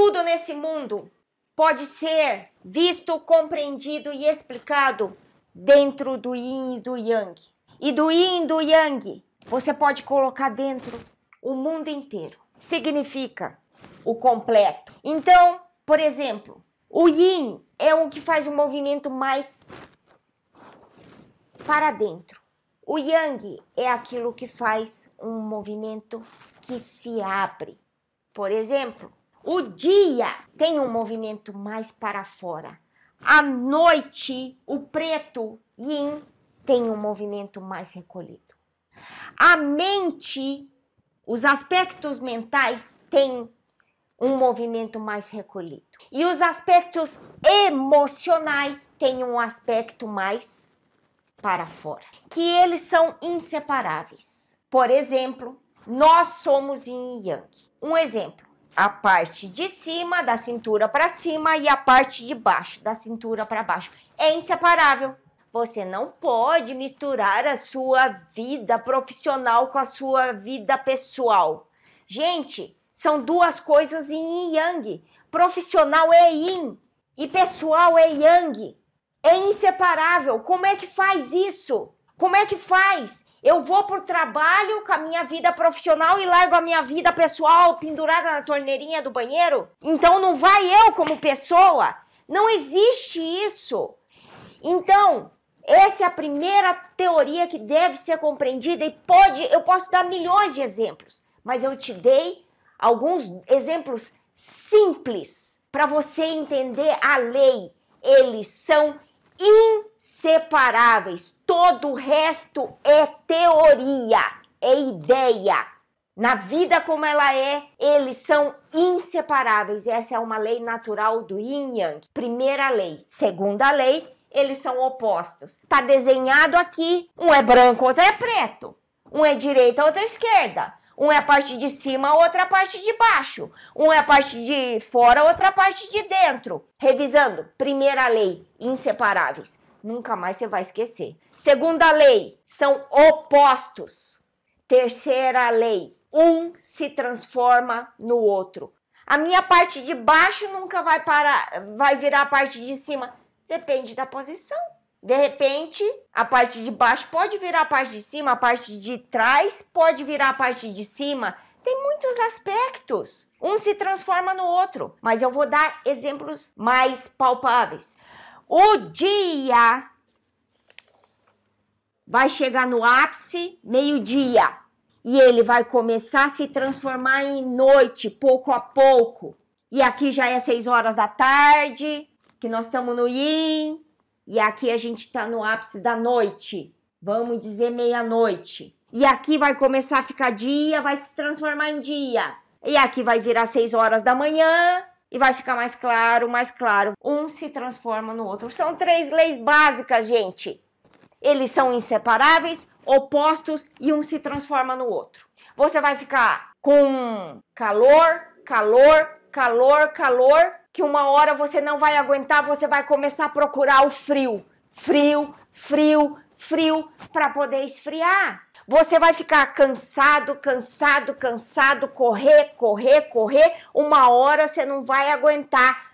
Tudo nesse mundo pode ser visto, compreendido e explicado dentro do yin e do yang. E do yin e do yang, você pode colocar dentro o mundo inteiro. Significa o completo. Então, por exemplo, o yin é o que faz o um movimento mais para dentro. O yang é aquilo que faz um movimento que se abre. Por exemplo, o dia tem um movimento mais para fora. A noite, o preto yin tem um movimento mais recolhido. A mente, os aspectos mentais têm um movimento mais recolhido. E os aspectos emocionais têm um aspecto mais para fora, que eles são inseparáveis. Por exemplo, nós somos yin e yang. Um exemplo, a parte de cima, da cintura para cima, e a parte de baixo, da cintura para baixo. É inseparável. Você não pode misturar a sua vida profissional com a sua vida pessoal. Gente, são duas coisas em yang. Profissional é yin e pessoal é yang. É inseparável. Como é que faz isso? Como é que faz? Eu vou pro trabalho com a minha vida profissional e largo a minha vida pessoal pendurada na torneirinha do banheiro? Então não vai eu como pessoa? Não existe isso. Então, essa é a primeira teoria que deve ser compreendida e pode, eu posso dar milhões de exemplos, mas eu te dei alguns exemplos simples para você entender a lei. Eles são in separáveis. Todo o resto é teoria, é ideia. Na vida como ela é, eles são inseparáveis. Essa é uma lei natural do Yin Yang. Primeira lei. Segunda lei, eles são opostos. Tá desenhado aqui, um é branco, outro é preto. Um é direita, outro é esquerda. Um é a parte de cima, outra é parte de baixo. Um é a parte de fora, outra é parte de dentro. Revisando, primeira lei, inseparáveis nunca mais você vai esquecer. Segunda lei, são opostos. Terceira lei, um se transforma no outro. A minha parte de baixo nunca vai parar, vai virar a parte de cima. Depende da posição. De repente, a parte de baixo pode virar a parte de cima, a parte de trás pode virar a parte de cima. Tem muitos aspectos. Um se transforma no outro, mas eu vou dar exemplos mais palpáveis. O dia vai chegar no ápice meio-dia e ele vai começar a se transformar em noite, pouco a pouco. E aqui já é seis horas da tarde, que nós estamos no yin, e aqui a gente está no ápice da noite, vamos dizer meia-noite. E aqui vai começar a ficar dia, vai se transformar em dia. E aqui vai virar seis horas da manhã, e vai ficar mais claro, mais claro. Um se transforma no outro. São três leis básicas, gente. Eles são inseparáveis, opostos e um se transforma no outro. Você vai ficar com calor, calor, calor, calor, que uma hora você não vai aguentar, você vai começar a procurar o frio. Frio, frio, frio para poder esfriar. Você vai ficar cansado, cansado, cansado, correr, correr, correr. Uma hora você não vai aguentar.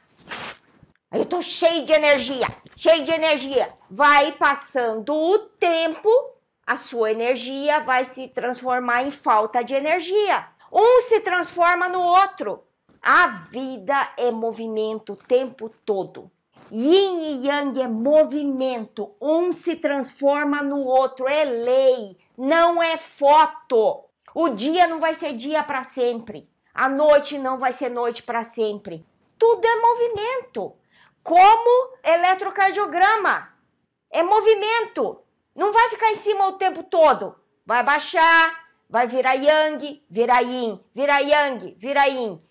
Eu tô cheio de energia, cheio de energia. Vai passando o tempo, a sua energia vai se transformar em falta de energia. Um se transforma no outro. A vida é movimento o tempo todo. Yin e Yang é movimento, um se transforma no outro, é lei, não é foto. O dia não vai ser dia para sempre, a noite não vai ser noite para sempre. Tudo é movimento, como eletrocardiograma, é movimento. Não vai ficar em cima o tempo todo, vai baixar, vai virar Yang, virar Yin, virar Yang, virar Yin.